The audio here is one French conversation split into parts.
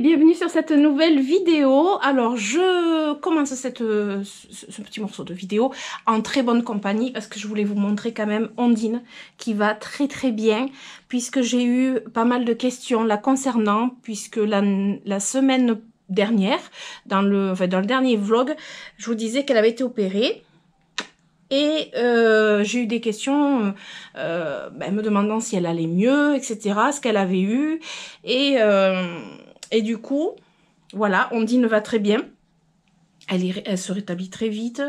bienvenue sur cette nouvelle vidéo. Alors je commence cette, ce, petit morceau de vidéo en très bonne compagnie parce que je voulais vous montrer quand même Ondine qui va très très bien puisque j'ai eu pas mal de questions la concernant puisque la, semaine dernière, dans le, dans le dernier vlog, je vous disais qu'elle avait été opérée. Et euh, j'ai eu des questions euh, ben, me demandant si elle allait mieux, etc., ce qu'elle avait eu. Et euh, et du coup, voilà, on dit ne va très bien. Elle, se rétablit très vite.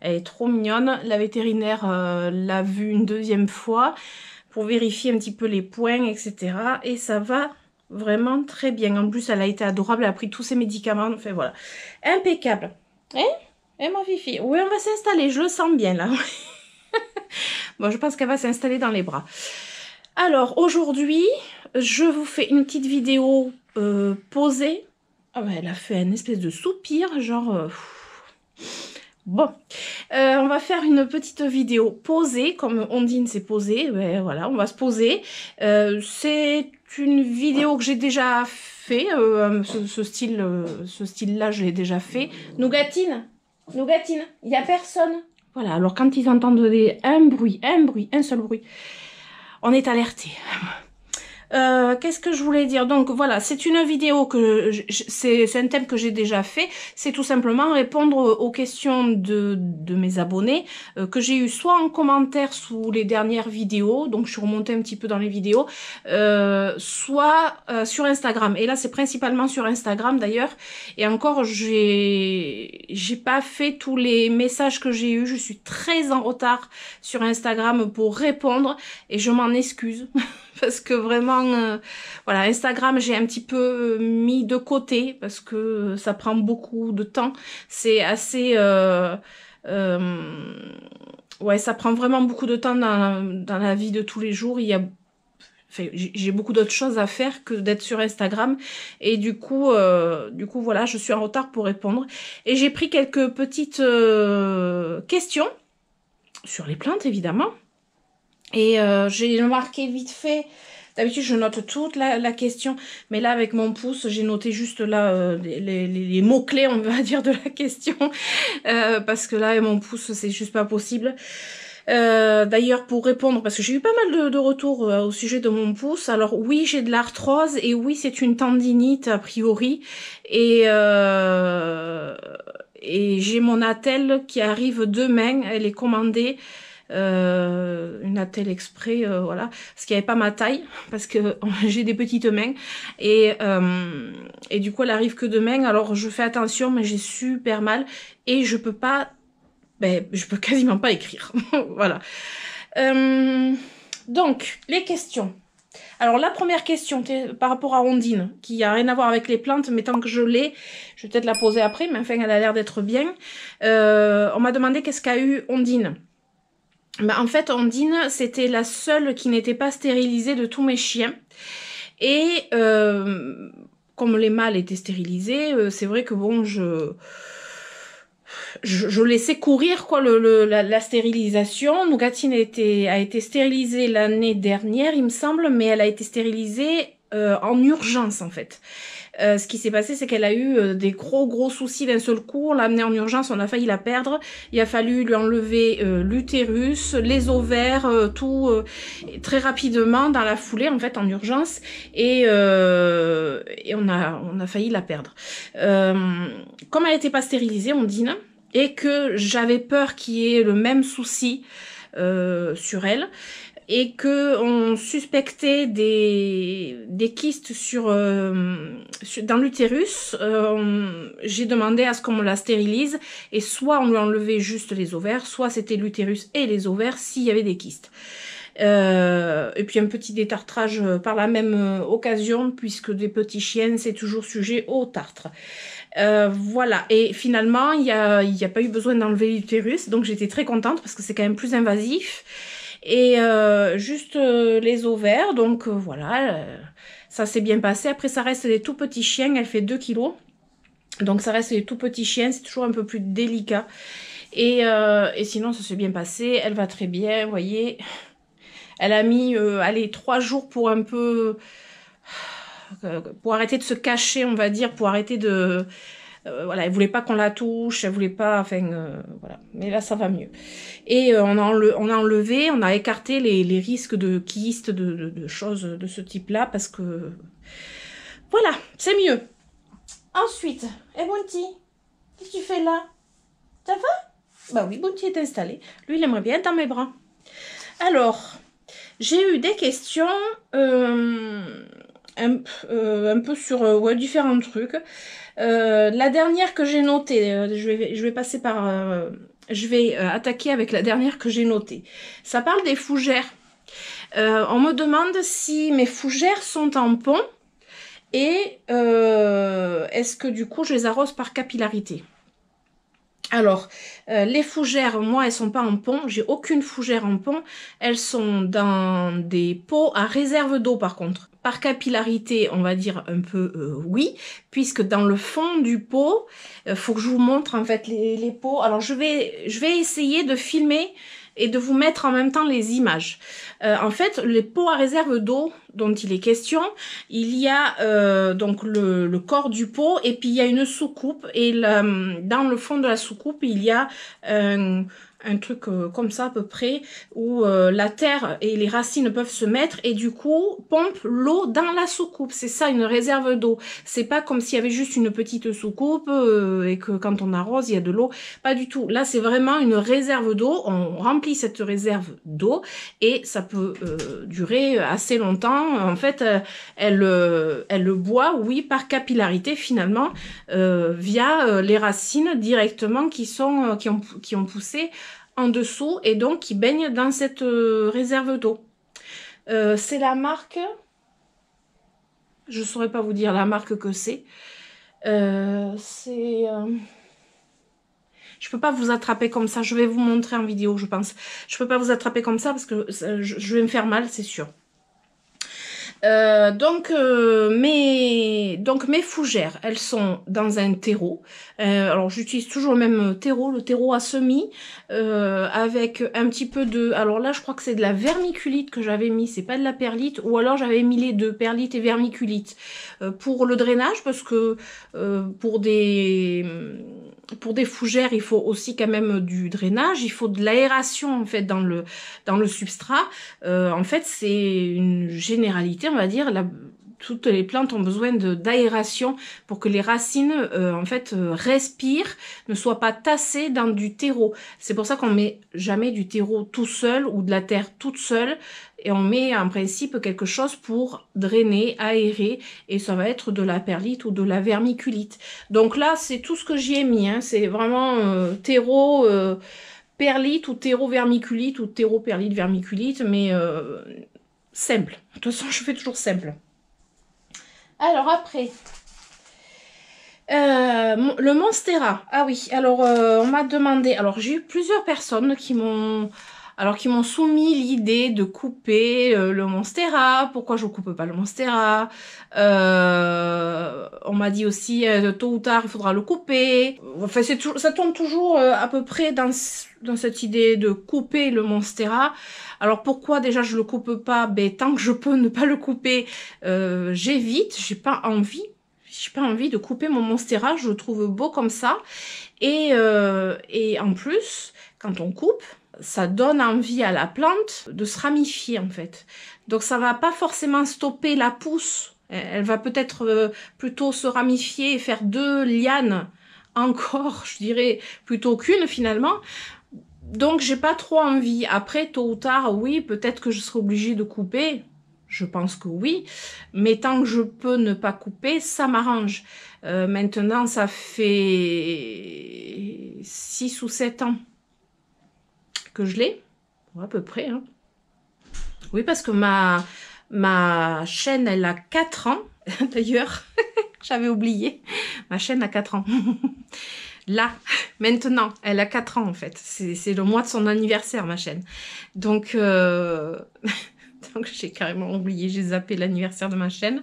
Elle est trop mignonne. La vétérinaire euh, l'a vue une deuxième fois pour vérifier un petit peu les points, etc. Et ça va vraiment très bien. En plus, elle a été adorable. Elle a pris tous ses médicaments. Enfin, voilà. Impeccable. Hein eh? et eh, ma fifi Oui, on va s'installer. Je le sens bien, là. bon, je pense qu'elle va s'installer dans les bras. Alors aujourd'hui, je vous fais une petite vidéo euh, posée. Ah bah, elle a fait une espèce de soupir, genre... Euh, bon, euh, on va faire une petite vidéo posée, comme Ondine s'est posée, ben voilà, on va se poser. C'est une vidéo que j'ai déjà fait, ce, style, ce style-là, je l'ai déjà fait. Nougatine, Nougatine, il n'y a personne. Voilà, alors quand ils entendent un bruit, un bruit, un seul bruit, on est alerté. Euh, qu'est-ce que je voulais dire Donc voilà, c'est une vidéo que c'est un thème que j'ai déjà fait. C'est tout simplement répondre aux questions de, de mes abonnés euh, que j'ai eu soit en commentaire sous les dernières vidéos, donc je suis remontée un petit peu dans les vidéos, euh, soit sur Instagram. Et là, c'est principalement sur Instagram d'ailleurs. Et encore, j'ai j'ai pas fait tous les messages que j'ai eu. Je suis très en retard sur Instagram pour répondre et je m'en excuse. parce que vraiment, euh, voilà, Instagram, j'ai un petit peu euh, mis de côté parce que ça prend beaucoup de temps. C'est assez, euh, ouais, ça prend vraiment beaucoup de temps dans, la vie de tous les jours. Il y a j'ai beaucoup d'autres choses à faire que d'être sur Instagram et du coup du coup voilà je suis en retard pour répondre et j'ai pris quelques petites questions sur les plantes évidemment et euh, j'ai marqué vite fait. D'habitude, je note toute la, la, question, mais là, avec mon pouce, j'ai noté juste là euh, les, les, mots-clés, on va dire, de la question, euh, parce que là, mon pouce, c'est juste pas possible. D'ailleurs, pour répondre, parce que j'ai eu pas mal de, de retours au sujet de mon pouce. Alors oui, j'ai de l'arthrose et oui, c'est une tendinite a priori. Et et j'ai mon attelle qui arrive demain. Elle est commandée. Euh, une attelle exprès, euh, voilà, parce qu'il n'y avait pas ma taille, parce que j'ai des petites mains, et, euh, et du coup elle arrive que demain, alors je fais attention, mais j'ai super mal, et je peux pas, ben, je peux quasiment pas écrire, voilà. donc, les questions. Alors la première question par rapport à Ondine, qui a rien à voir avec les plantes, mais tant que je l'ai, je vais peut-être la poser après, mais enfin elle a l'air d'être bien. on m'a demandé qu'est-ce qu'a eu Ondine. Bah, en fait, Andine, c'était la seule qui n'était pas stérilisée de tous mes chiens. Et euh, comme les mâles étaient stérilisés, euh, c'est vrai que bon, je... Je, laissais courir quoi la, stérilisation. Nougatine a été, a été stérilisée l'année dernière, il me semble, mais elle a été stérilisée euh, en urgence en fait. Euh, ce qui s'est passé, c'est qu'elle a eu euh, des gros gros soucis d'un seul coup. On l'a en urgence, on a failli la perdre. Il a fallu lui enlever euh, l'utérus, les ovaires, tout très rapidement dans la foulée en fait en urgence et, on a on a failli la perdre. comme elle n'était pas stérilisée, on dit, et que j'avais peur qu'il y ait le même souci sur elle et que on suspectait des, des kystes sur, euh, dans l'utérus, euh, j'ai demandé à ce qu'on me la stérilise et soit on lui enlevait juste les ovaires, soit c'était l'utérus et les ovaires s'il y avait des kystes. Euh, et puis un petit détartrage par la même occasion, puisque des petits chiens, c'est toujours sujet au tartre. voilà, et finalement, il n'y a, y a, pas eu besoin d'enlever l'utérus, donc j'étais très contente parce que c'est quand même plus invasif et euh, juste euh, les ovaires. Donc euh, voilà, ça s'est bien passé. Après, ça reste des tout petits chiens. Elle fait 2 kilos. Donc ça reste des tout petits chiens. C'est toujours un peu plus délicat. Et, et sinon, ça s'est bien passé. Elle va très bien, vous voyez. Elle a mis, allez, 3 jours pour un peu... Pour arrêter de se cacher, on va dire, pour arrêter de euh, voilà, elle voulait pas qu'on la touche, elle voulait pas, enfin, euh, voilà. Mais là, ça va mieux. Et euh, on, a on a enlevé, on a écarté les, risques de kystes, de, choses de ce type-là, parce que voilà, c'est mieux. Ensuite, et eh, Bounty, qu'est-ce que tu fais là Ça va Bah oui, Bounty est installé. Lui, il aimerait bien être dans mes bras. Alors, j'ai eu des questions. Euh euh, un, peu sur euh, différents trucs. Euh, la dernière que j'ai notée, je, vais, passer par... je vais attaquer avec la dernière que j'ai notée. Ça parle des fougères. on me demande si mes fougères sont en pont et est-ce que du coup je les arrose par capillarité. Alors, les fougères, moi, elles sont pas en pont. J'ai aucune fougère en pont. Elles sont dans des pots à réserve d'eau, par contre par capillarité, on va dire un peu euh, oui, puisque dans le fond du pot, euh, faut que je vous montre en fait les, pots. Alors je vais, je vais essayer de filmer et de vous mettre en même temps les images. Euh, en fait, les pots à réserve d'eau dont il est question, il y a donc le, corps du pot et puis il y a une soucoupe et dans le fond de la soucoupe, il y a un, un truc euh, comme ça à peu près, où euh, la terre et les racines peuvent se mettre et du coup pompe l'eau dans la soucoupe. C'est ça une réserve d'eau. C'est pas comme s'il y avait juste une petite soucoupe euh, et que quand on arrose il y a de l'eau. Pas du tout. Là c'est vraiment une réserve d'eau. On remplit cette réserve d'eau et ça peut durer assez longtemps. En fait, elle, elle boit, oui, par capillarité finalement, via les racines directement qui sont qui ont qui ont poussé en dessous et donc qui baigne dans cette euh, réserve d'eau. Euh, c'est la marque, je ne saurais pas vous dire la marque que c'est. Euh, c'est... Je peux pas vous attraper comme ça, je vais vous montrer en vidéo je pense. Je peux pas vous attraper comme ça parce que je vais me faire mal, c'est sûr. Euh, donc, euh, mes, donc mes fougères, elles sont dans un terreau. Euh, alors j'utilise toujours le même terreau, le terreau à semis, avec un petit peu de. Alors là, je crois que c'est de la vermiculite que j'avais mis, c'est pas de la perlite, ou alors j'avais mis les deux, perlite et vermiculite, pour le drainage, parce que pour des pour des fougères, il faut aussi quand même du drainage, il faut de l'aération en fait dans le dans le substrat. Euh, en fait, c'est une généralité, on va dire. toutes les plantes ont besoin d'aération pour que les racines euh, en fait euh, respirent, ne soient pas tassées dans du terreau. C'est pour ça qu'on met jamais du terreau tout seul ou de la terre toute seule et on met en principe quelque chose pour drainer, aérer et ça va être de la perlite ou de la vermiculite. Donc là c'est tout ce que j'y ai mis, hein. c'est vraiment euh, terreau euh, perlite ou terreau vermiculite ou terreau perlite vermiculite mais euh, simple. De toute façon je fais toujours simple. Alors après, le Monstera. Ah oui, alors on m'a demandé, alors j'ai eu plusieurs personnes qui m'ont alors qu'ils m'ont soumis l'idée de couper euh, le Monstera, pourquoi je coupe pas le Monstera, euh, on m'a dit aussi euh, tôt ou tard il faudra le couper, enfin c'est ça tombe toujours à peu près dans, dans cette idée de couper le Monstera, alors pourquoi déjà je le coupe pas, ben tant que je peux ne pas le couper, j'évite, j'ai pas envie j'ai pas envie de couper mon monstera, je le trouve beau comme ça. Et, et en plus, quand on coupe, ça donne envie à la plante de se ramifier en fait. Donc ça va pas forcément stopper la pousse. Elle va peut-être euh, plutôt se ramifier et faire deux lianes encore, je dirais, plutôt qu'une finalement. Donc j'ai pas trop envie. Après, tôt ou tard, oui, peut-être que je serai obligée de couper. Je pense que oui, mais tant que je peux ne pas couper, ça m'arrange. Euh, maintenant, ça fait six ou sept ans que je l'ai, à peu près. Hein. Oui, parce que ma, ma chaîne, elle a quatre ans, d'ailleurs, j'avais oublié, ma chaîne a quatre ans. Là, maintenant, elle a quatre ans en fait. C'est le mois de son anniversaire, ma chaîne. Donc, euh, Donc j'ai carrément oublié, j'ai zappé l'anniversaire de ma chaîne.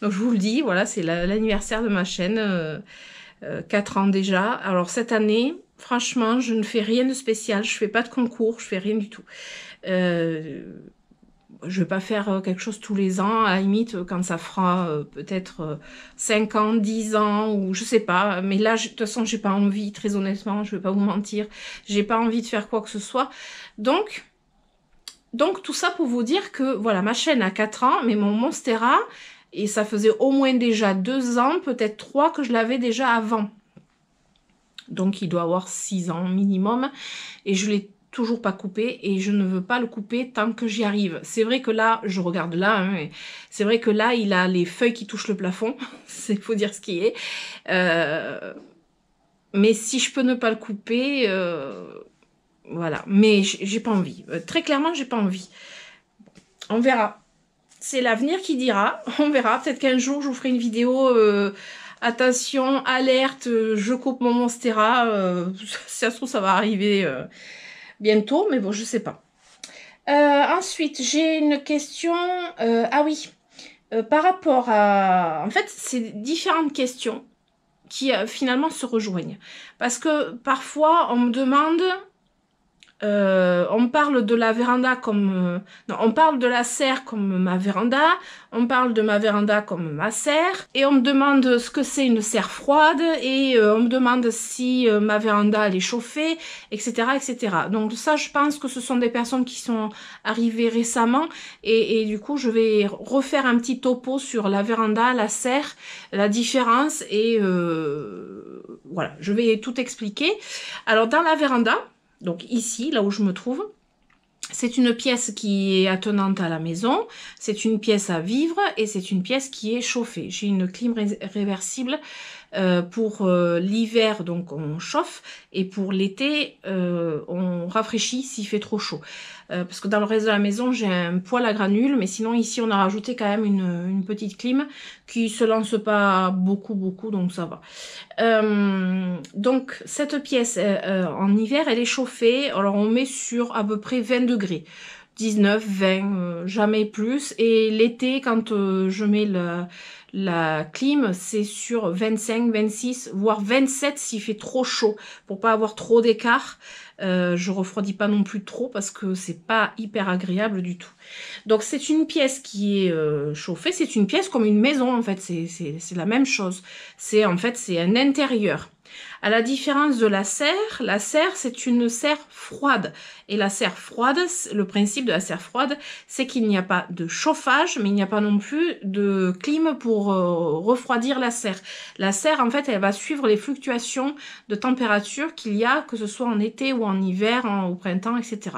Donc je vous le dis, voilà, c'est l'anniversaire de ma chaîne, euh, euh, Quatre ans déjà. Alors cette année, Franchement, je ne fais rien de spécial, je fais pas de concours, je fais rien du tout. Euh, je vais pas faire euh, quelque chose tous les ans, à la limite euh, quand ça fera euh, peut-être 5 ans, 10 ans ou je sais pas. Mais là, de toute façon, j'ai pas envie, très honnêtement, je ne vais pas vous mentir, j'ai pas envie de faire quoi que ce soit. Donc, donc tout ça pour vous dire que voilà, ma chaîne a 4 ans, mais mon Monstera, et ça faisait au moins déjà 2 ans, peut-être 3 que je l'avais déjà avant donc il doit avoir 6 ans minimum, et je l'ai toujours pas coupé et je ne veux pas le couper tant que j'y arrive. C'est vrai que là, je regarde là, hein, c'est vrai que là, il a les feuilles qui touchent le plafond, c'est faut dire ce qui est. Euh, mais si je peux ne pas le couper, euh, voilà. Mais j'ai pas envie. Euh, très clairement, j'ai pas envie. On verra. C'est l'avenir qui dira. On verra. Peut-être qu'un jour, je vous ferai une vidéo attention, alerte, je coupe mon monstera. Euh, ça trouve, ça va arriver euh, bientôt, mais bon, je sais pas. Euh, ensuite, j'ai une question. ah oui, par rapport à... En fait, c'est différentes questions qui finalement se rejoignent. Parce que parfois, on me demande euh, on parle de la véranda comme... Euh, non, on parle de la serre comme ma véranda, on parle de ma véranda comme ma serre, et on me demande ce que c'est une serre froide, et euh, on me demande si ma véranda elle est chauffée, etc., etc. Donc ça, je pense que ce sont des personnes qui sont arrivées récemment, et, du coup, je vais refaire un petit topo sur la véranda, la serre, la différence, et voilà, je vais tout expliquer. Alors, dans la véranda, donc ici, là où je me trouve. C'est une pièce qui est attenante à la maison, c'est une pièce à vivre et c'est une pièce qui est chauffée. J'ai une clim réversible euh, pour euh, l'hiver, donc on chauffe, et pour l'été, euh, on rafraîchit s'il fait trop chaud. parce que dans le reste de la maison, j'ai un poêle à granules, mais sinon ici, on a rajouté quand même une, une petite clim qui se lance pas beaucoup, beaucoup, donc ça va. donc cette pièce, en hiver, elle est chauffée. Alors on met sur à peu près 20 degrés. 19, 20, euh, jamais plus. Et l'été, quand euh, je mets la, clim, c'est sur 25, 26, voire 27 s'il fait trop chaud, pour pas avoir trop d'écart. Euh, je refroidis pas non plus trop parce que c'est pas hyper agréable du tout. Donc c'est une pièce qui est chauffée, c'est une pièce comme une maison en fait, c'est la même chose. C'est en fait c'est un intérieur. À la différence de la serre, la serre, c'est une serre froide. Et la serre froide, le principe de la serre froide, c'est qu'il n'y a pas de chauffage, mais il n'y a pas non plus de clim pour euh, refroidir la serre. La serre, en fait, elle va suivre les fluctuations de température qu'il y a, que ce soit en été ou en hiver, au printemps, etc.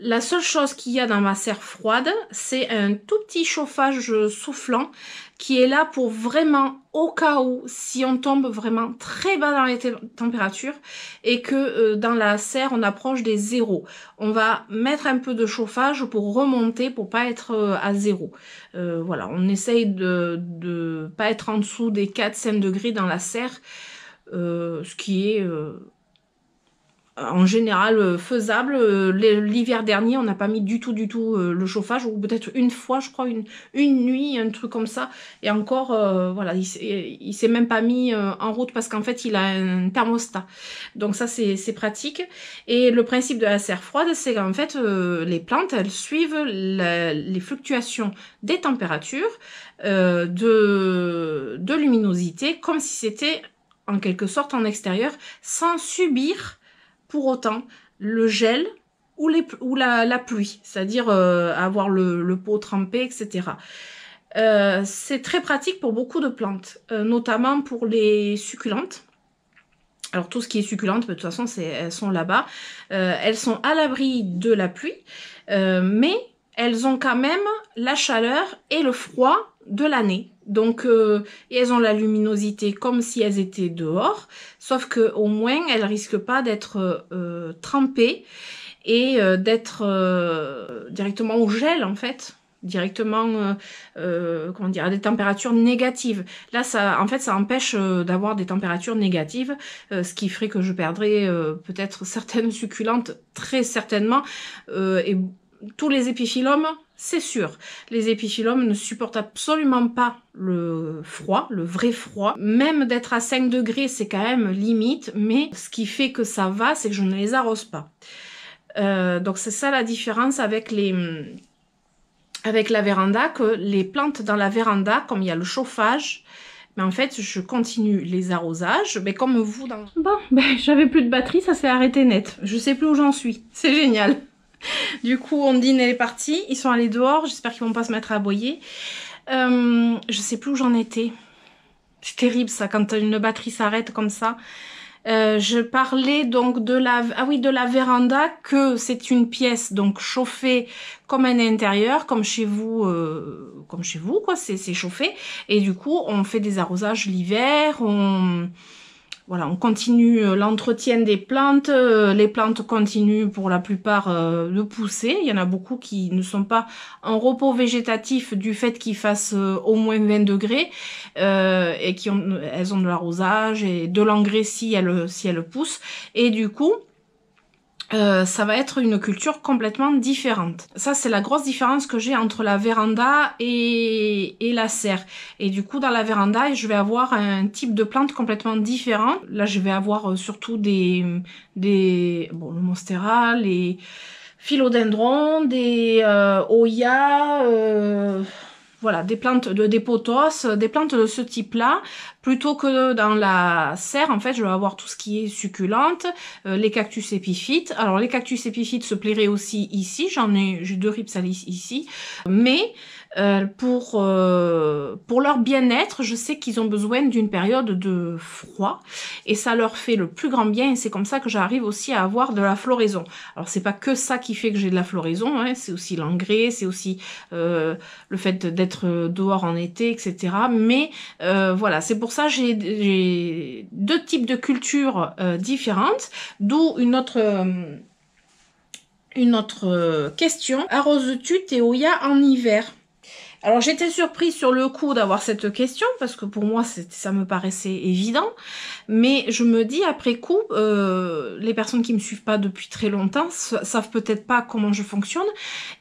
La seule chose qu'il y a dans ma serre froide, c'est un tout petit chauffage soufflant qui est là pour vraiment, au cas où, si on tombe vraiment très bas dans les températures et que euh, dans la serre, on approche des zéros. On va mettre un peu de chauffage pour remonter, pour pas être euh, à zéro. Euh, voilà, on essaye de ne pas être en dessous des 4-5 degrés dans la serre, ce qui est en général euh, faisable. Euh, l'hiver dernier, on n'a pas mis du tout, du tout euh, le chauffage, ou peut-être une fois, je crois, une, nuit, un truc comme ça. Et encore, voilà, il s'est même pas mis en route parce qu'en fait, il a un thermostat. Donc ça, c'est pratique. Et le principe de la serre froide, c'est qu'en fait, les plantes, elles suivent les fluctuations des températures, de, de luminosité, comme si c'était en quelque sorte en extérieur, sans subir pour autant le gel ou, la, pluie, c'est-à-dire euh, avoir le, pot trempé, etc. Euh, c'est très pratique pour beaucoup de plantes, euh, notamment pour les succulentes. Alors tout ce qui est succulente, de toute façon, elles sont là-bas. elles sont à l'abri de la pluie, mais elles ont quand même la chaleur et le froid de l'année. Donc, euh, elles ont la luminosité comme si elles étaient dehors, sauf que au moins elles risquent pas d'être euh, euh, trempées et d'être directement au gel en fait directement comment dire à des températures négatives là ça en fait ça empêche d'avoir des températures négatives ce qui ferait que je perdrais peut-être certaines succulentes très certainement et tous les épiphyllums, c'est sûr. Les épiphyllums ne supportent absolument pas le froid, le vrai froid. Même d'être à 5 degrés, c'est quand même limite, mais ce qui fait que ça va, c'est que je ne les arrose pas. Euh, donc c'est ça la différence avec les avec la véranda, que les plantes dans la véranda, comme il y a le chauffage, mais ben, en fait, je continue les arrosages, mais ben, comme vous dans... Bon, ben, j'avais plus de batterie, ça s'est arrêté net. Je sais plus où j'en suis. C'est génial. du coup, Ondine, elle est partie. Ils sont allés dehors. J'espère qu'ils vont pas se mettre à aboyer. Euh, je sais plus où j'en étais. C'est terrible ça, quand une batterie s'arrête comme ça. Euh, je parlais donc de la ah oui de la véranda que c'est une pièce donc chauffée comme un intérieur comme chez vous euh, comme chez vous quoi c'est chauffé et du coup on fait des arrosages l'hiver on voilà, on continue euh, l'entretien des plantes. Euh, les plantes continuent pour la plupart euh, de pousser. Il y en a beaucoup qui ne sont pas en repos végétatif du fait qu'ils fassent au moins 20 degrés et qui ont, elles ont de l'arrosage et de l'engrais si elles, si elles poussent. Et du coup, euh, ça va être une culture complètement différente. Ça, c'est la grosse différence que j'ai entre la véranda et, et la serre. Et du coup, dans la véranda, je vais avoir un type de plante complètement différent. Là, je vais avoir euh, surtout des... des bon, le monstera, les philodendrons, des euh, euh voilà, des plantes de des potos, euh, des plantes de ce type-là, plutôt que dans la serre, en fait, je vais avoir tout ce qui est succulente, euh, les cactus épiphytes. Alors, les cactus épiphytes se plairaient aussi ici, j'en ai, j'ai deux ripsalis ici, mais euh, pour, euh, pour leur bien-être, je sais qu'ils ont besoin d'une période de froid et ça leur fait le plus grand bien et c'est comme ça que j'arrive aussi à avoir de la floraison. Alors c'est pas que ça qui fait que j'ai de la floraison, hein, c'est aussi l'engrais, c'est aussi euh, le fait d'être dehors en été, etc. Mais euh, voilà, c'est pour ça j'ai deux types de cultures euh, différentes, d'où une autre une autre question. Arroses-tu tes en hiver alors j'étais surprise sur le coup d'avoir cette question parce que pour moi ça me paraissait évident, mais je me dis après coup, euh, les personnes qui me suivent pas depuis très longtemps savent peut-être pas comment je fonctionne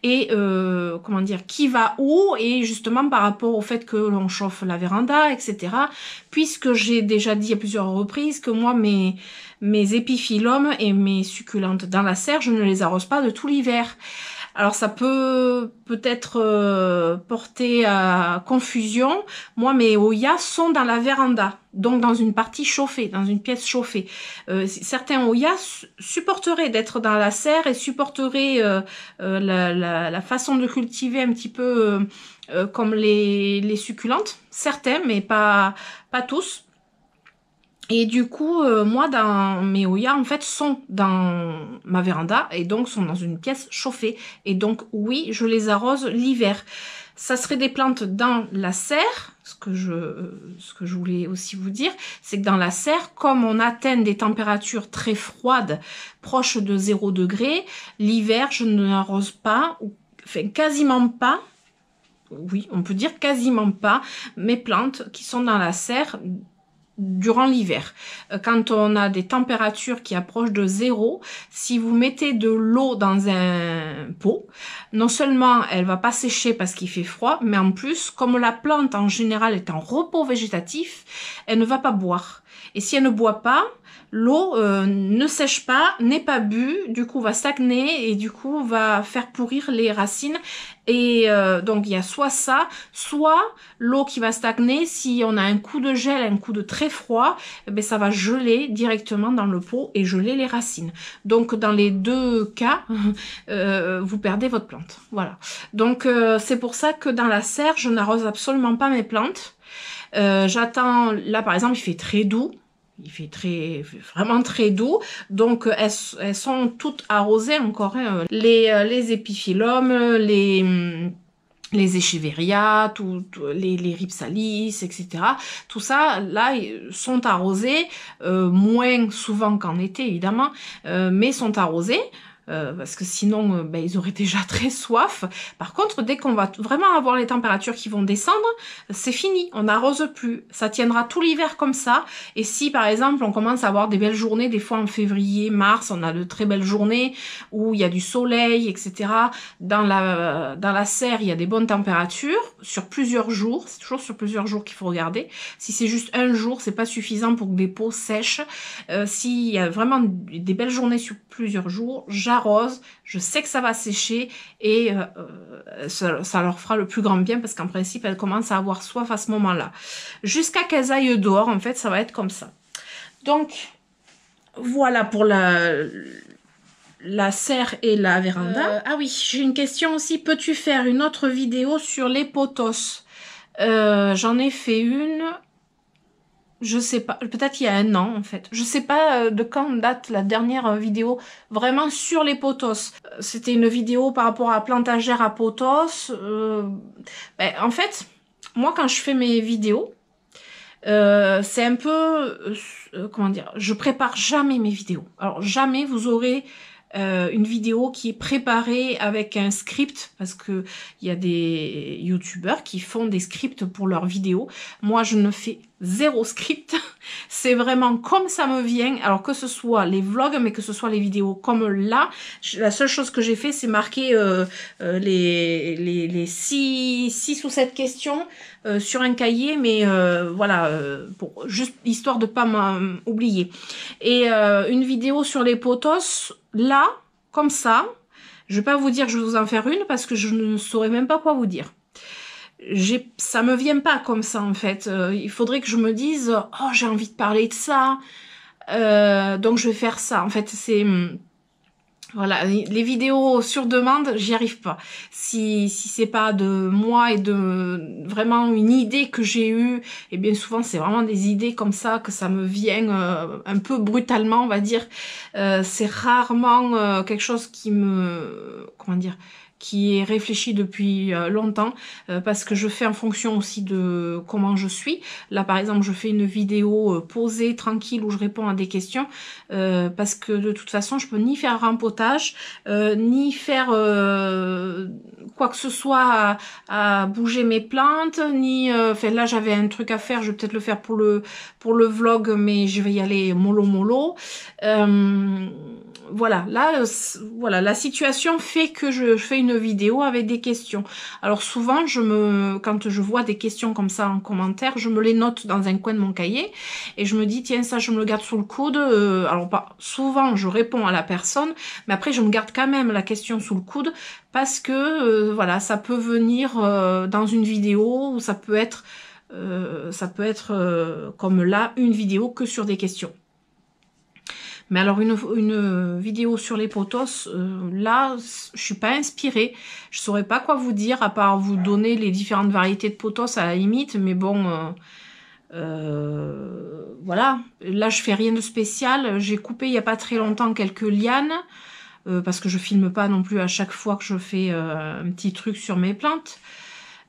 et euh, comment dire qui va où et justement par rapport au fait que l'on chauffe la véranda, etc. Puisque j'ai déjà dit à plusieurs reprises que moi mes mes et mes succulentes dans la serre, je ne les arrose pas de tout l'hiver. Alors ça peut peut-être euh, porter à confusion. Moi, mes Oya sont dans la véranda, donc dans une partie chauffée, dans une pièce chauffée. Euh, certains Oya supporteraient d'être dans la serre et supporteraient euh, la, la, façon de cultiver un petit peu comme les, les succulentes. Certains, mais pas, pas tous et du coup, euh, moi, dans mes hoyas, en fait, sont dans ma véranda et donc sont dans une pièce chauffée. Et donc, oui, je les arrose l'hiver. Ça serait des plantes dans la serre. Ce que je, ce que je voulais aussi vous dire, c'est que dans la serre, comme on atteint des températures très froides, proches de 0 degré, l'hiver, je n'arrose pas, ou, enfin, quasiment pas, oui, on peut dire quasiment pas, mes plantes qui sont dans la serre durant l'hiver. Euh, quand on a des températures qui approchent de zéro, si vous mettez de l'eau dans un pot, non seulement elle va pas sécher parce qu'il fait froid, mais en plus, comme la plante en général est en repos végétatif, elle ne va pas boire. Et si elle ne boit pas, l'eau euh, ne sèche pas, n'est pas bu, du coup va stagner et du coup va faire pourrir les racines. Et euh, donc il y a soit ça, soit l'eau qui va stagner, si on a un coup de gel, un coup de très froid, eh ben, ça va geler directement dans le pot et geler les racines. Donc dans les deux cas, euh, vous perdez votre plante. Voilà. Donc c'est pour ça que dans la serre, je n'arrose absolument pas mes plantes. J'attends, là par exemple il fait très doux, il fait très vraiment très doux donc euh, elles, sont toutes arrosées encore hein. les, euh, les les mm, les les, les ripsalis, etc. Tout ça, là, sont arrosés, euh, moins souvent qu'en été, évidemment, mais sont arrosés. Euh, parce que sinon, euh, ben, ils auraient déjà très soif. Par contre, dès qu'on va vraiment avoir les températures qui vont descendre, c'est fini, on n'arrose plus. Ça tiendra tout l'hiver comme ça. Et si, par exemple, on commence à avoir des belles journées, des fois en février, mars, on a de très belles journées où il y a du soleil, etc. Dans la, dans la serre, il y a des bonnes températures sur plusieurs jours. C'est toujours sur plusieurs jours qu'il faut regarder. Si c'est juste un jour, c'est pas suffisant pour que des peaux sèchent. Euh, S'il y a vraiment des belles journées sur plusieurs jours, j'arrose rose, je sais que ça va sécher et euh, euh, ça, leur fera le plus grand bien parce qu'en principe, elles commencent à avoir soif à ce moment-là. Jusqu'à qu'elles aillent dehors, en fait, ça va être comme ça. Donc, voilà pour la, la serre et la véranda. Euh, ah oui, j'ai une question aussi. Peux-tu faire une autre vidéo sur les potos J'en ai fait une je sais pas, peut-être il y a un an en fait. Je sais pas euh, de quand date la dernière euh, vidéo vraiment sur les potos. Euh, c'était une vidéo par rapport à plantagère à potos. Euh, ben, en fait, moi quand je fais mes vidéos, c'est un peu comment dire, je prépare jamais mes vidéos. Alors jamais vous aurez euh, une vidéo qui est préparée avec un script parce que il y a des youtubeurs qui font des scripts pour leurs vidéos. Moi, je ne fais zéro script. C'est vraiment comme ça me vient. Alors que ce soit les vlogs, mais que ce soit les vidéos comme là, la seule chose que j'ai fait, c'est marquer euh, euh, les, les, les six ou sept questions euh, sur un cahier, mais euh, voilà, euh, pour, juste histoire de pas m'oublier. Et une vidéo sur les potos, là, comme ça, je vais pas vous dire je vais vous en faire une parce que je ne saurais même pas quoi vous dire. J'ai, ça me vient pas comme ça en fait. il faudrait que je me dise, oh j'ai envie de parler de ça, donc je vais faire ça. En fait, c'est hmm, voilà, les vidéos sur demande, j'y arrive pas. Si, si c'est pas de moi et de vraiment une idée que j'ai eue, et eh bien souvent c'est vraiment des idées comme ça que ça me vient euh, un peu brutalement, on va dire. Euh, c'est rarement euh, quelque chose qui me, comment dire, qui est réfléchi depuis euh, longtemps euh, parce que je fais en fonction aussi de comment je suis. Là par exemple je fais une vidéo euh, posée, tranquille où je réponds à des questions parce que de toute façon je peux ni faire un rempotage ni faire quoi que ce soit à, bouger mes plantes ni... Enfin là j'avais un truc à faire, je vais peut-être le faire pour le, pour le vlog mais je vais y aller mollo mollo voilà, là, voilà, la situation fait que je, fais une vidéo avec des questions. Alors souvent, je me, quand je vois des questions comme ça en commentaire, je me les note dans un coin de mon cahier et je me dis tiens ça, je me le garde sous le coude. Euh, alors pas souvent, je réponds à la personne, mais après je me garde quand même la question sous le coude parce que euh, voilà, ça peut venir euh, dans une vidéo ou ça peut être, ça peut être comme là une vidéo que sur des questions. Mais alors une, vidéo sur les potos, euh, là, je suis pas inspirée. Je saurais pas quoi vous dire à part vous donner les différentes variétés de potos à la limite. Mais bon, euh, euh, voilà. Là, je fais rien de spécial. J'ai coupé il y a pas très longtemps quelques lianes parce que je filme pas non plus à chaque fois que je fais un petit truc sur mes plantes.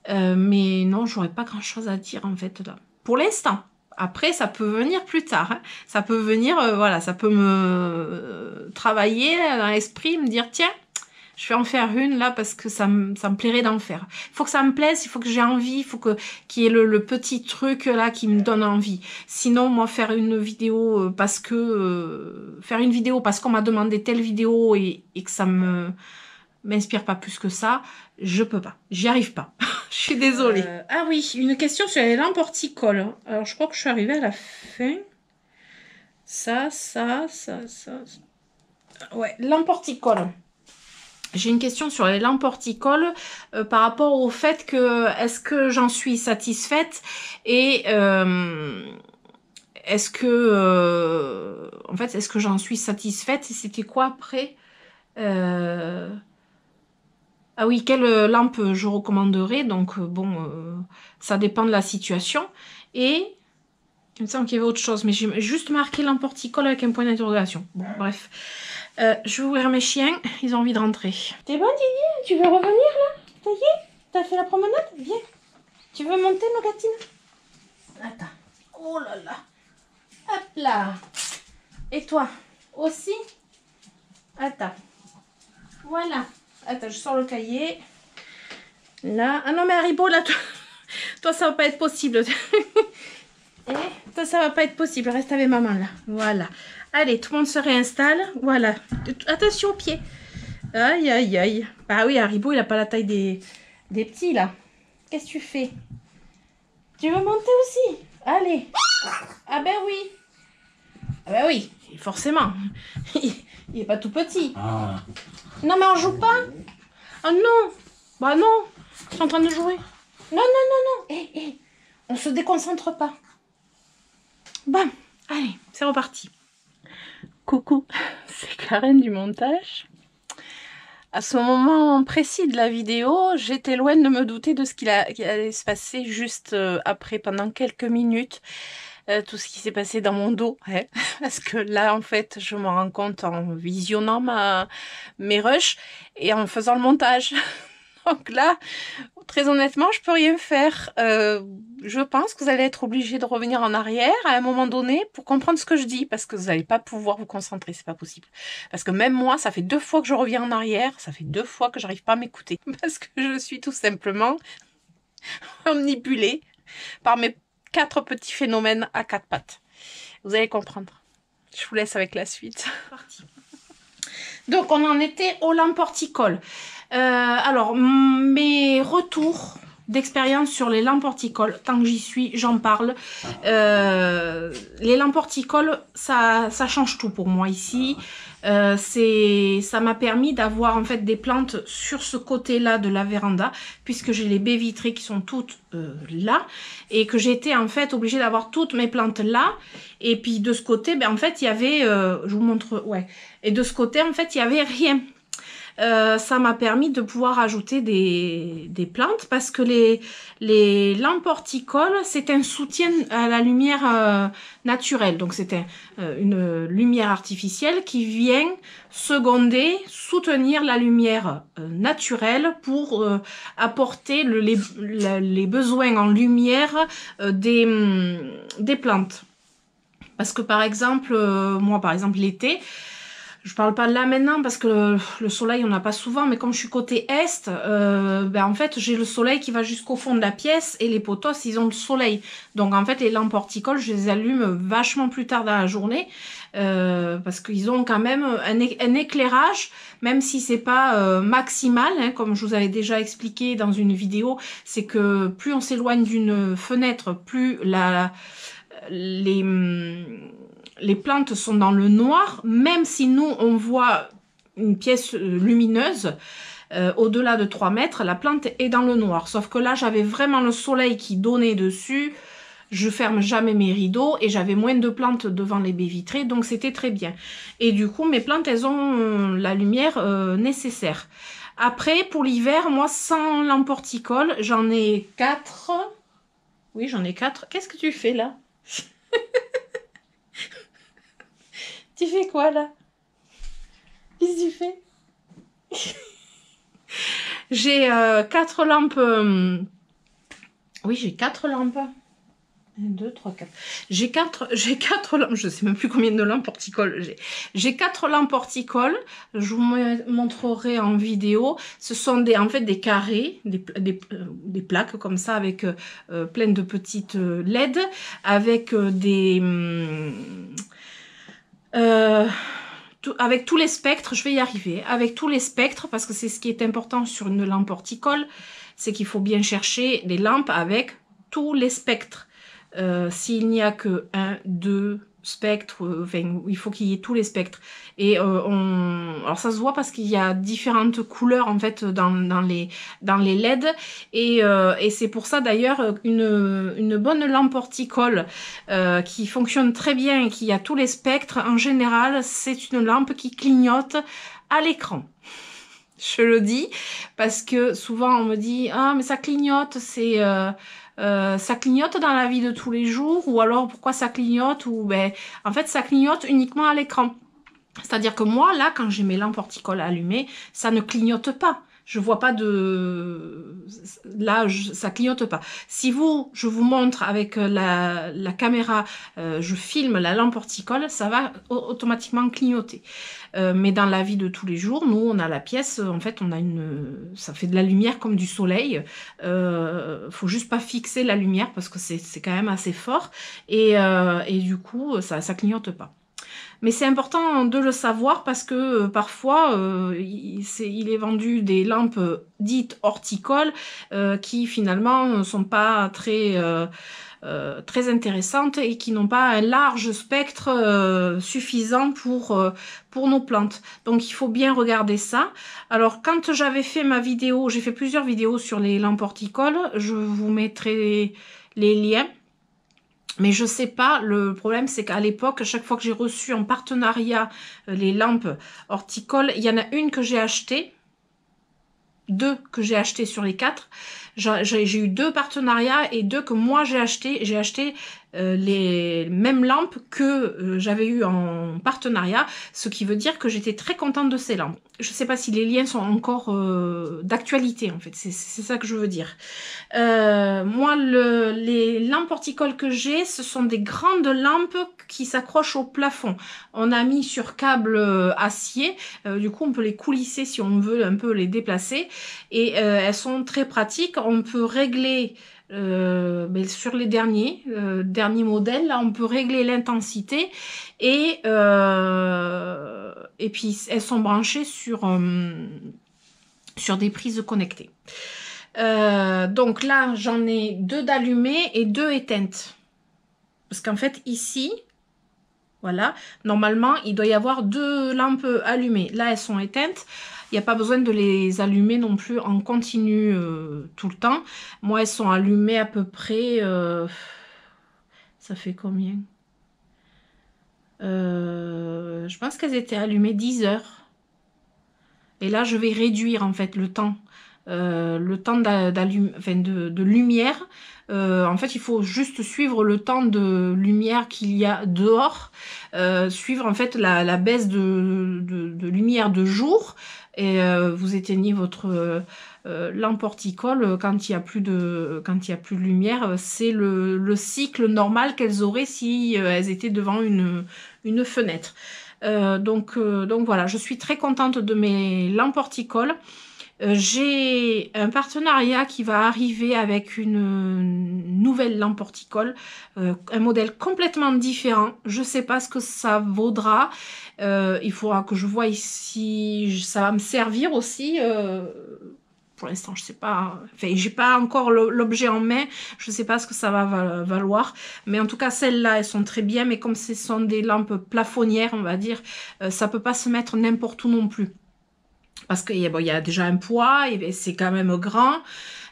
mais non, j'aurais pas grand chose à dire en fait là. Pour l'instant. Après, ça peut venir plus tard. Hein. Ça peut venir, euh, voilà, ça peut me euh, travailler dans l'esprit, me dire tiens, je vais en faire une là parce que ça me, ça me plairait d'en faire. Il faut que ça me plaise, il faut que j'ai envie, il faut que qu'il y ait le, petit truc là qui me donne envie. Sinon, moi, faire une vidéo euh, parce que faire une vidéo parce qu'on m'a demandé telle vidéo et que ça me m'inspire pas plus que ça, je peux pas, j'y arrive pas. je suis désolée. Euh, ah oui, une question sur les lampes horticoles. Alors je crois que je suis arrivée à la fin. Ça, ça, ça, ça. Ouais, lampes horticoles. J'ai une question sur les lampes horticoles euh, par rapport au fait que est-ce que j'en suis satisfaite et euh, est-ce que en fait est-ce que j'en suis satisfaite et c'était quoi après ah oui, quelle euh, lampe je recommanderais Donc euh, bon, euh, ça dépend de la situation. Et il me semble qu'il y avait autre chose, mais j'ai juste marqué l'emporticole avec un point d'interrogation. Bon, bref. je vais ouvrir mes chiens, ils ont envie de rentrer. T'es bon Didier Tu veux revenir là Ça y T'as fait la promenade Viens. Tu veux monter Nogatine Attends. Oh là là Hop là Et toi Aussi Attends. Voilà. Attends, je sors le cahier. Là. Ah non, mais Haribo, là, toi, ça va pas être possible. Et eh, toi, ça va pas être possible. Reste avec maman, là. Voilà. Allez, tout le monde se réinstalle. Voilà. Attention aux pieds. Aïe, aïe, aïe. Bah oui, Haribo, il a pas la taille des, des petits, là. Qu'est-ce que tu fais Tu veux monter aussi Allez. Ah ben oui. Ah ben oui forcément, il est pas tout petit. Ah. Non, mais on joue pas Ah non Bah non Je suis en train de jouer. Non, non, non, non Hé, eh, eh, On se déconcentre pas. Bon, allez, c'est reparti. Coucou, c'est Karen du montage. À ce moment précis de la vidéo, j'étais loin de me douter de ce qui allait se passer juste euh, après, pendant quelques minutes. Euh, tout ce qui s'est passé dans mon dos. Hein, parce que là, en fait, je me rends compte en visionnant ma, mes rushs et en faisant le montage. Donc là, très honnêtement, je peux rien faire. Euh, je pense que vous allez être obligé de revenir en arrière à un moment donné pour comprendre ce que je dis, parce que vous n'allez pas pouvoir vous concentrer, c'est pas possible. Parce que même moi, ça fait deux fois que je reviens en arrière, ça fait deux fois que j'arrive pas à m'écouter, parce que je suis tout simplement manipulée par mes quatre petits phénomènes à quatre pattes. Vous allez comprendre. Je vous laisse avec la suite. Donc, on en était au lamporticole. Euh, alors, mes retours d'expérience sur les lampes horticoles. Tant que j'y suis, j'en parle. Ah. Euh, les lampes horticoles, ça, ça change tout pour moi ici. Ah. Euh, c'est, ça m'a permis d'avoir en fait des plantes sur ce côté-là de la véranda, puisque j'ai les baies vitrées qui sont toutes euh, là, et que j'étais en fait obligée d'avoir toutes mes plantes là. Et puis de ce côté, ben en fait, il y avait, je vous montre, ouais. Et de ce côté, en fait, il y avait rien. Euh, ça m'a permis de pouvoir ajouter des, plantes parce que les, les lampes horticoles, c'est un soutien à la lumière euh, naturelle. Donc c'est euh, une lumière artificielle qui vient seconder, soutenir la lumière naturelle pour apporter les, besoins en lumière des, plantes. Parce que par exemple, moi par exemple l'été, je parle pas de là maintenant parce que le soleil on n'a pas souvent, mais comme je suis côté est, euh, ben, en fait j'ai le soleil qui va jusqu'au fond de la pièce et les potos ils ont le soleil. Donc en fait les lampes horticoles je les allume vachement plus tard dans la journée euh, parce qu'ils ont quand même un, éclairage, même si c'est pas euh, maximal, hein, comme je vous avais déjà expliqué dans une vidéo, c'est que plus on s'éloigne d'une fenêtre, plus la les les plantes sont dans le noir, même si nous, on voit une pièce euh, lumineuse, euh, au-delà de 3 mètres, la plante est dans le noir. Sauf que là, j'avais vraiment le soleil qui donnait dessus. Je ferme jamais mes rideaux et j'avais moins de plantes devant les baies vitrées, donc c'était très bien. Et du coup, mes plantes, elles ont euh, la lumière nécessaire. Après, pour l'hiver, moi, sans l'emporticole, j'en ai 4. Oui, j'en ai 4. Qu'est-ce que tu fais là tu fais quoi là Qu'est-ce que tu J'ai euh, quatre lampes. Euh, oui, j'ai quatre lampes. 2, 3, 4. J'ai quatre. j'ai quatre lampes, je sais même plus combien de lampes horticoles j'ai. J'ai quatre lampes horticoles, je vous montrerai en vidéo. Ce sont des, en fait des carrés, des, euh, des, plaques comme ça avec plein de petites LED, avec des... Hum, euh, avec tous les spectres, je vais y arriver, avec tous les spectres, parce que c'est ce qui est important sur une lampe horticole, c'est qu'il faut bien chercher des lampes avec tous les spectres. Euh, s'il n'y a que 1, 2, spectre, euh, enfin, il faut qu'il y ait tous les spectres. Et euh, on, alors ça se voit parce qu'il y a différentes couleurs en fait dans, les dans les LED et, euh, et c'est pour ça d'ailleurs une, bonne lampe horticole qui fonctionne très bien et qui a tous les spectres en général, c'est une lampe qui clignote à l'écran. Je le dis parce que souvent on me dit ah mais ça clignote, c'est euh, ça clignote dans la vie de tous les jours ou alors pourquoi ça clignote ou ben en fait ça clignote uniquement à l'écran. C'est-à-dire que moi là quand j'ai mes lampes porticoles allumées, ça ne clignote pas je vois pas de... Là, je, ça clignote pas. Si vous, je vous montre avec euh, la, la caméra, euh, je filme la lampe horticole, ça va automatiquement clignoter. Euh, mais dans la vie de tous les jours, nous, on a la pièce, en fait, on a une... Ça fait de la lumière comme du soleil. Euh, faut juste pas fixer la lumière parce que c'est quand même assez fort. Et, et du coup, ça, ça clignote pas. Mais c'est important de le savoir parce que euh, parfois, euh, il, est, vendu des lampes dites horticoles euh, qui finalement ne sont pas très, très intéressantes et qui n'ont pas un large spectre suffisant pour, pour nos plantes. Donc il faut bien regarder ça. Alors quand j'avais fait ma vidéo, j'ai fait plusieurs vidéos sur les lampes horticoles, je vous mettrai les liens mais je sais pas, le problème c'est qu'à l'époque, chaque fois que j'ai reçu en partenariat euh, les lampes horticoles, il y en a une que j'ai achetée, deux que j'ai achetées sur les quatre. J'ai eu deux partenariats et deux que moi j'ai acheté. J'ai acheté euh, les mêmes lampes que euh, j'avais eues en partenariat, ce qui veut dire que j'étais très contente de ces lampes. Je ne sais pas si les liens sont encore euh, d'actualité en fait, c'est ça que je veux dire. moi, le, les lampes horticoles que j'ai, ce sont des grandes lampes qui s'accrochent au plafond. On a mis sur câble acier, du coup on peut les coulisser si on veut un peu les déplacer et elles sont très pratiques. On peut régler euh, ben, sur les derniers, euh, derniers modèles, là, on peut régler l'intensité et, euh, et puis elles sont branchées sur, sur des prises connectées. donc là, j'en ai deux d'allumées et deux éteintes. Parce qu'en fait, ici, voilà, normalement, il doit y avoir deux lampes allumées. Là, elles sont éteintes. Il n'y a pas besoin de les allumer non plus en continu euh, tout le temps. Moi, elles sont allumées à peu près... Euh, ça fait combien euh, Je pense qu'elles étaient allumées 10 heures. Et là, je vais réduire en fait le temps. le temps de, lumière. en fait, il faut juste suivre le temps de lumière qu'il y a dehors, suivre en fait la, baisse de, lumière de jour et euh, vous éteignez votre euh, euh, horticole quand il y a plus de quand il y a plus de lumière c'est le, le, cycle normal qu'elles auraient si elles étaient devant une, une fenêtre donc donc voilà je suis très contente de mes lamporticoles euh, j'ai un partenariat qui va arriver avec une euh, nouvelle lampe horticole, euh, un modèle complètement différent. Je ne sais pas ce que ça vaudra. il faudra que je vois si ça va me servir aussi pour l'instant, je ne sais pas. Enfin, j'ai pas encore l'objet en main. Je ne sais pas ce que ça va valoir. Mais en tout cas, celles-là, elles sont très bien. Mais comme ce sont des lampes plafonnières, on va dire, ça peut pas se mettre n'importe où non plus parce qu'il bon, y a déjà un poids, et c'est quand même grand.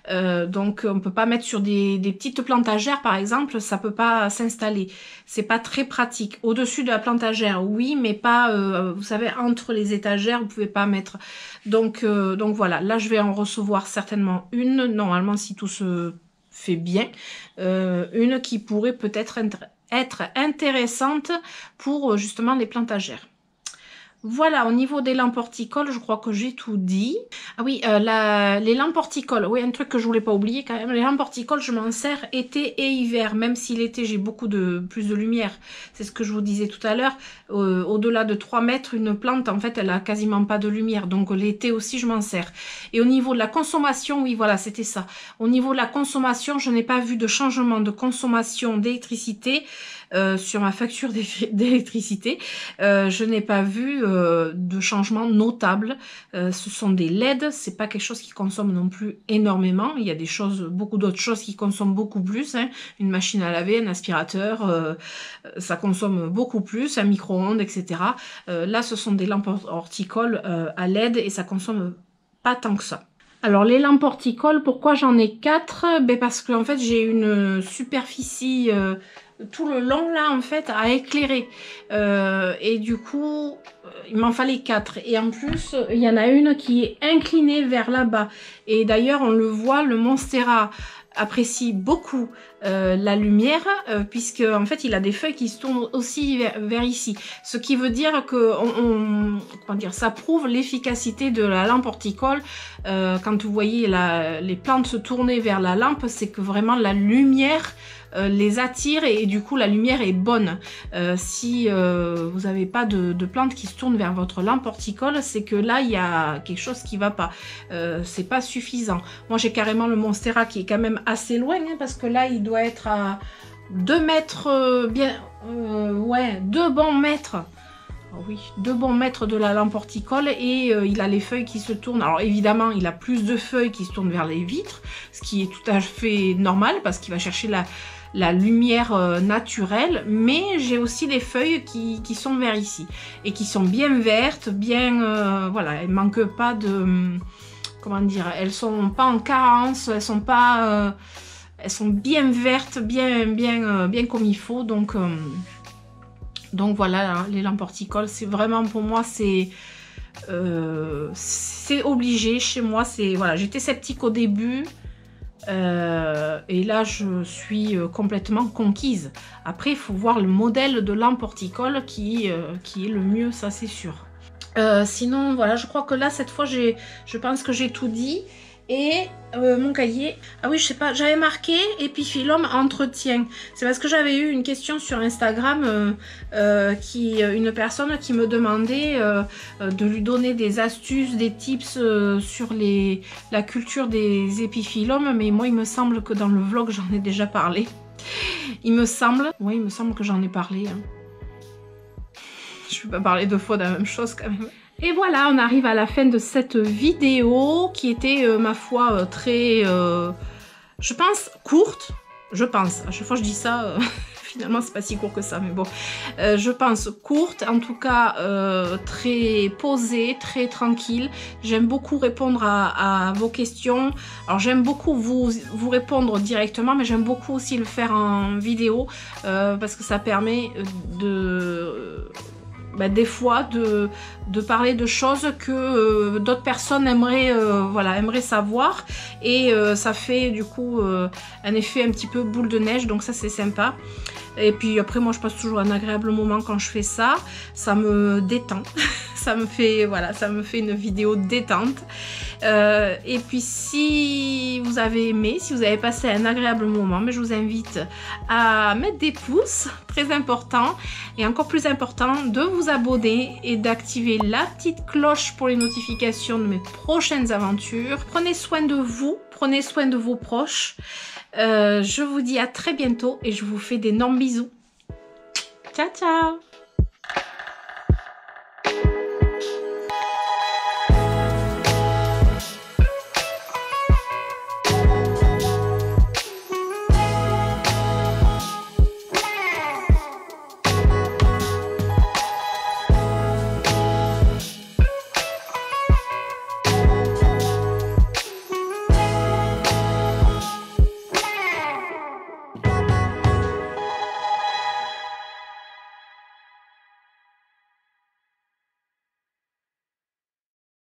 Euh, donc on peut pas mettre sur des, petites plantagères par exemple, ça peut pas s'installer. C'est pas très pratique. Au-dessus de la plantagère, oui, mais pas, euh, vous savez, entre les étagères, vous pouvez pas mettre. Donc, euh, donc voilà, là je vais en recevoir certainement une, normalement si tout se fait bien, une qui pourrait peut-être être intéressante pour justement les plantagères. Voilà, au niveau des lampes horticoles, je crois que j'ai tout dit. Ah oui, euh, la, les lampes horticoles, oui, un truc que je voulais pas oublier quand même. Les lampes horticoles, je m'en sers été et hiver, même si l'été, j'ai beaucoup de plus de lumière. C'est ce que je vous disais tout à l'heure. Euh, au-delà de 3 mètres, une plante, en fait, elle a quasiment pas de lumière. Donc l'été aussi, je m'en sers. Et au niveau de la consommation, oui, voilà, c'était ça. Au niveau de la consommation, je n'ai pas vu de changement de consommation d'électricité euh, sur ma facture d'électricité, euh, je n'ai pas vu euh, de changement notable. ce sont des LED, c'est pas quelque chose qui consomme non plus énormément. Il y a des choses, beaucoup d'autres choses qui consomment beaucoup plus. Hein. Une machine à laver, un aspirateur, ça consomme beaucoup plus, un micro-ondes, etc. là, ce sont des lampes horticoles à LED et ça consomme pas tant que ça. Alors les lampes horticoles, pourquoi j'en ai quatre ben Parce que en fait j'ai une superficie tout le long là en fait à éclairé euh, et du coup euh, il m'en fallait quatre et en plus il y en a une qui est inclinée vers là-bas et d'ailleurs on le voit le Monstera apprécie beaucoup euh, la lumière puisque en fait il a des feuilles qui se tournent aussi vers, ici ce qui veut dire que dire ça prouve l'efficacité de la lampe horticole quand vous voyez les plantes se tourner vers la lampe c'est que vraiment la lumière euh, les attire et, du coup la lumière est bonne. Euh, si euh, vous n'avez pas de, plantes qui se tournent vers votre lampe horticole, c'est que là il y a quelque chose qui va pas. c'est pas suffisant. Moi j'ai carrément le Monstera qui est quand même assez loin hein, parce que là il doit être à 2 mètres bien... ouais, 2 bons mètres ah oui, deux bons mètres de la lampe horticole et il a les feuilles qui se tournent. Alors évidemment, il a plus de feuilles qui se tournent vers les vitres, ce qui est tout à fait normal parce qu'il va chercher la, la lumière euh, naturelle, mais j'ai aussi des feuilles qui, sont vertes ici et qui sont bien vertes, bien euh, voilà, elles manquent pas de hum, comment dire, elles sont pas en carence, elles sont pas euh, elles sont bien vertes, bien bien bien comme il faut donc donc voilà, les lampes horticoles, c'est vraiment pour moi c'est c'est obligé chez moi, c'est voilà, j'étais sceptique au début, euh, et là, je suis euh, complètement conquise. Après, il faut voir le modèle de l'amporticole qui, euh, qui est le mieux, ça c'est sûr. sinon, voilà, je crois que là, cette fois, je pense que j'ai tout dit et euh, mon cahier. Ah oui, je sais pas, j'avais marqué épiphyllum entretien. C'est parce que j'avais eu une question sur Instagram, euh, euh, qui, une personne qui me demandait de lui donner des astuces, des tips sur les, la culture des épiphyllums, mais moi il me semble que dans le vlog j'en ai déjà parlé. Il me semble, oui il me semble que j'en ai parlé. Hein. Je ne vais pas parler deux fois de la même chose quand même. Et voilà, on arrive à la fin de cette vidéo qui était, euh, ma foi, euh, très, euh, je pense, courte. Je pense, à chaque fois je dis ça, finalement c'est pas si court que ça, mais bon. je pense courte, en tout cas très posée, très tranquille. J'aime beaucoup répondre à, à, vos questions. Alors j'aime beaucoup vous, vous répondre directement, mais j'aime beaucoup aussi le faire en vidéo parce que ça permet de bah, des fois de, parler de choses que euh, d'autres personnes aimeraient, euh, voilà, aimeraient savoir. Et euh, ça fait du coup un effet un petit peu boule de neige, donc ça c'est sympa. Et puis après, moi, je passe toujours un agréable moment quand je fais ça. Ça me détend. ça me fait, voilà, ça me fait une vidéo détente. Euh, et puis si vous avez aimé, si vous avez passé un agréable moment, mais je vous invite à mettre des pouces, très important, et encore plus important, de vous abonner et d'activer la petite cloche pour les notifications de mes prochaines aventures. Prenez soin de vous, prenez soin de vos proches. Euh, je vous dis à très bientôt et je vous fais d'énormes bisous. Ciao, ciao